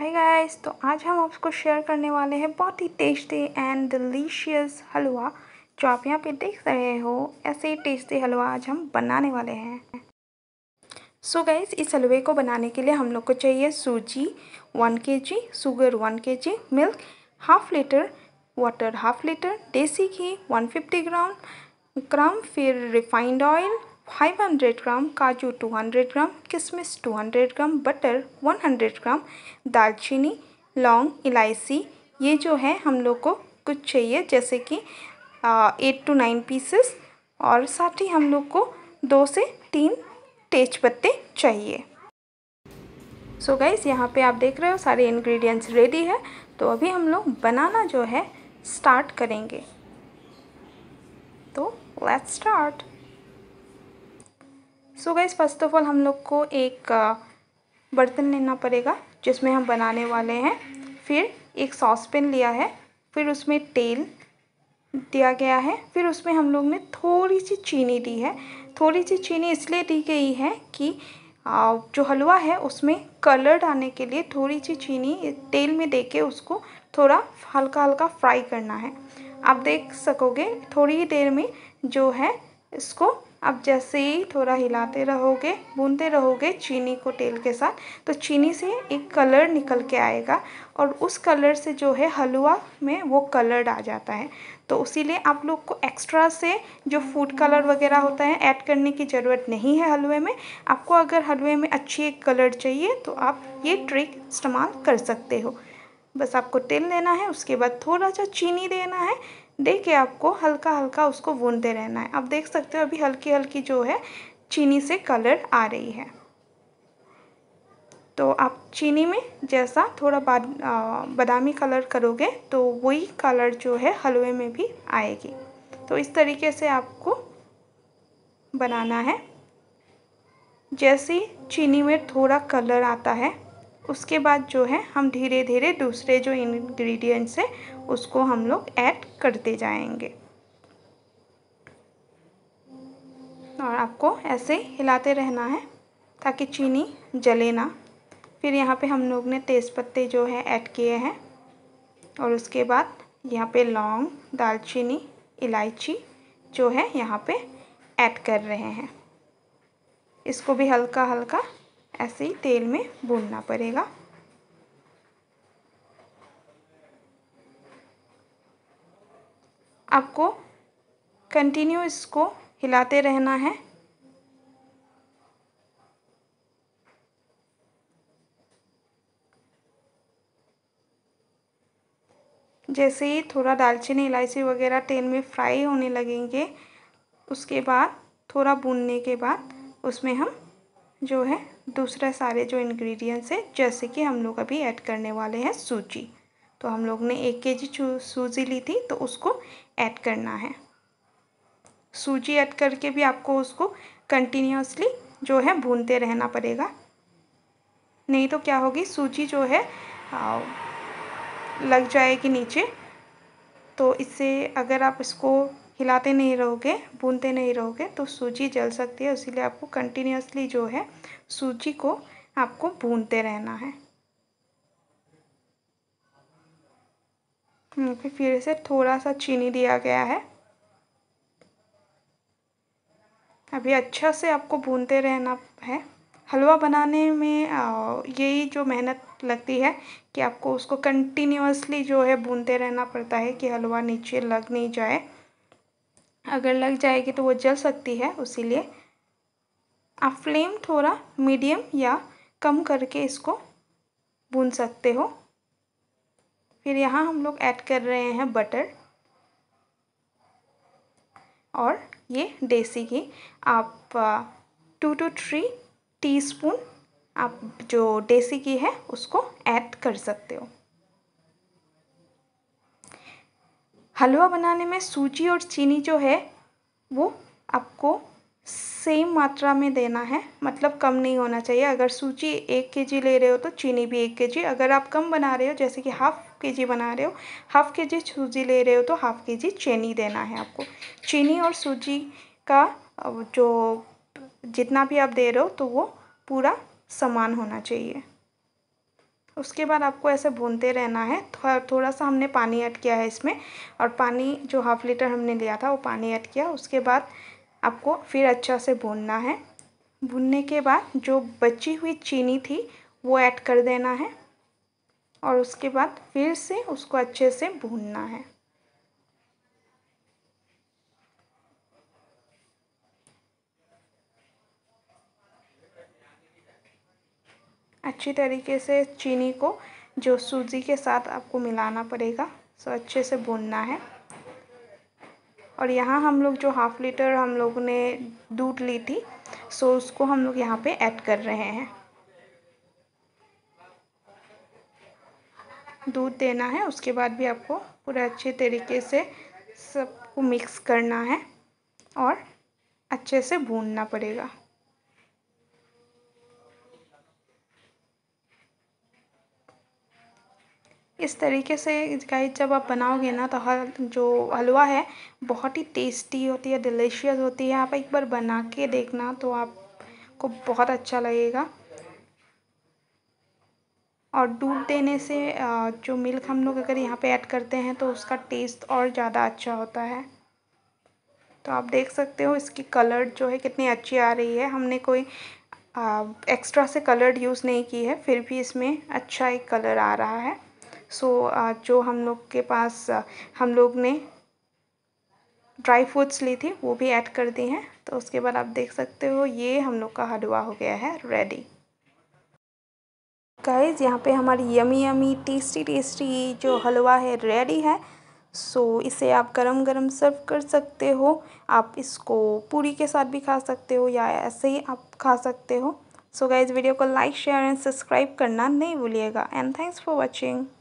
hi guys तो आज हम आपको शेयर करने वाले हैं बहुत ही टेस्टी एंड डिलीशियस हलवा जो आप यहाँ पे देख रहे हो ऐसे ही टेस्टी हलवा आज हम बनाने वाले हैं सो so गाइस इस हलवे को बनाने के लिए हम लोग को चाहिए सूजी वन के जी sugar one K G milk half litre water half litre देसी घी वन फिफ्टी ग्राम ग्राम फिर रिफाइंड ऑयल 500 ग्राम काजू 200 ग्राम किशमिश 200 ग्राम बटर 100 ग्राम दालचीनी लौंग इलायची ये जो है हम लोग को कुछ चाहिए जैसे कि एट टू नाइन पीसेस और साथ ही हम लोग को दो से तीन तेज पत्ते चाहिए सो so गाइज यहाँ पे आप देख रहे हो सारे इंग्रेडिएंट्स रेडी है तो अभी हम लोग बनाना जो है स्टार्ट करेंगे तो let's start so guys first of all हम लोग को एक बर्तन लेना पड़ेगा जिसमें हम बनाने वाले हैं फिर एक सॉस पैन लिया है फिर उसमें तेल दिया गया है फिर उसमें हम लोग ने थोड़ी सी चीनी दी है थोड़ी सी चीनी इसलिए दी गई है कि जो हलवा है उसमें कलर्ड आने के लिए थोड़ी सी चीनी तेल में दे के उसको थोड़ा हल्का हल्का फ्राई करना है आप देख सकोगे थोड़ी ही देर में जो है इसको आप जैसे ही थोड़ा हिलाते रहोगे भूनते रहोगे चीनी को तेल के साथ तो चीनी से एक कलर निकल के आएगा और उस कलर से जो है हलवा में वो कलर्ड आ जाता है तो उसीलिए आप लोग को एक्स्ट्रा से जो फूड कलर वगैरह होता है ऐड करने की ज़रूरत नहीं है हलवे में आपको अगर हलवे में अच्छी एक कलर चाहिए तो आप ये ट्रिक इस्तेमाल कर सकते हो बस आपको तेल लेना है उसके बाद थोड़ा सा चीनी देना है दे के आपको हल्का हल्का उसको भूनते रहना है आप देख सकते हो अभी हल्की हल्की जो है चीनी से कलर आ रही है तो आप चीनी में जैसा थोड़ा बाद बादामी कलर करोगे तो वही कलर जो है हलवे में भी आएगी तो इस तरीके से आपको बनाना है जैसे चीनी में थोड़ा कलर आता है उसके बाद जो है हम धीरे धीरे दूसरे जो इंग्रेडिएंट्स हैं उसको हम लोग ऐड करते जाएंगे और आपको ऐसे हिलाते रहना है ताकि चीनी जले ना फिर यहाँ पे हम लोग ने तेज़पत्ते जो है ऐड किए हैं और उसके बाद यहाँ पे लौंग दालचीनी इलायची जो है यहाँ पे ऐड कर रहे हैं इसको भी हल्का हल्का ऐसे ही तेल में भूनना पड़ेगा आपको कंटिन्यू इसको हिलाते रहना है जैसे ही थोड़ा दालचीनी इलायची वगैरह तेल में फ्राई होने लगेंगे उसके बाद थोड़ा भूनने के बाद उसमें हम जो है दूसरा सारे जो इंग्रेडिएंट्स हैं जैसे कि हम लोग अभी ऐड करने वाले हैं सूजी तो हम लोग ने एक के जी सूजी ली थी तो उसको ऐड करना है सूजी ऐड करके भी आपको उसको कंटिन्यूसली जो है भूनते रहना पड़ेगा नहीं तो क्या होगी सूजी जो है लग जाएगी नीचे तो इससे अगर आप इसको हिलाते नहीं रहोगे भूनते नहीं रहोगे तो सूजी जल सकती है इसीलिए आपको कंटिन्यूसली जो है सूजी को आपको भूनते रहना है हम्म, फिर फिर से थोड़ा सा चीनी दिया गया है अभी अच्छा से आपको भूनते रहना है हलवा बनाने में यही जो मेहनत लगती है कि आपको उसको कंटिन्यूसली जो है भूनते रहना पड़ता है कि हलवा नीचे लग नहीं जाए अगर लग जाएगी तो वो जल सकती है उसीलिए आप फ्लेम थोड़ा मीडियम या कम करके इसको भून सकते हो फिर यहाँ हम लोग ऐड कर रहे हैं बटर और ये देसी घी आप टू टू थ्री टीस्पून आप जो देसी घी है उसको ऐड कर सकते हो हलवा बनाने में सूजी और चीनी जो है वो आपको सेम मात्रा में देना है मतलब कम नहीं होना चाहिए अगर सूजी एक के जी ले रहे हो तो चीनी भी एक के जी अगर आप कम बना रहे हो जैसे कि हाफ़ के जी बना रहे हो हाफ़ के जी सूजी ले रहे हो तो हाफ़ के जी चीनी देना है आपको चीनी और सूजी का जो जितना भी आप दे रहे हो तो वो पूरा समान होना चाहिए उसके बाद आपको ऐसे भूनते रहना है थोड़ा थोड़ा सा हमने पानी ऐड किया है इसमें और पानी जो हाफ़ लीटर हमने लिया था वो पानी ऐड किया उसके बाद आपको फिर अच्छा से भूनना है भूनने के बाद जो बची हुई चीनी थी वो ऐड कर देना है और उसके बाद फिर से उसको अच्छे से भूनना है अच्छी तरीके से चीनी को जो सूजी के साथ आपको मिलाना पड़ेगा सो अच्छे से भूनना है और यहाँ हम लोग जो हाफ़ लीटर हम लोग ने दूध ली थी सो उसको हम लोग यहाँ पे ऐड कर रहे हैं दूध देना है उसके बाद भी आपको पूरा अच्छे तरीके से सबको मिक्स करना है और अच्छे से भूनना पड़ेगा इस तरीके से गाइस जब आप बनाओगे ना तो हल जो हलवा है बहुत ही टेस्टी होती है डिलीशियस होती है आप एक बार बना के देखना तो आपको बहुत अच्छा लगेगा और दूध देने से जो मिल्क हम लोग अगर यहाँ पे ऐड करते हैं तो उसका टेस्ट और ज़्यादा अच्छा होता है तो आप देख सकते हो इसकी कलर जो है कितनी अच्छी आ रही है हमने कोई एक्स्ट्रा से कलर यूज़ नहीं की है फिर भी इसमें अच्छा एक कलर आ रहा है सो uh, जो हम लोग के पास uh, हम लोग ने ड्राई फ्रूट्स ली थी वो भी ऐड कर दी हैं तो उसके बाद आप देख सकते हो ये हम लोग का हलवा हो गया है रेडी गाइज यहाँ पे हमारी यमी यमी टेस्टी टेस्टी जो हलवा है रेडी है सो so, इसे आप गरम गरम सर्व कर सकते हो आप इसको पूरी के साथ भी खा सकते हो या ऐसे ही आप खा सकते हो सो so, गाइज वीडियो को लाइक शेयर एंड सब्सक्राइब करना नहीं भूलिएगा एंड थैंक्स फॉर वॉचिंग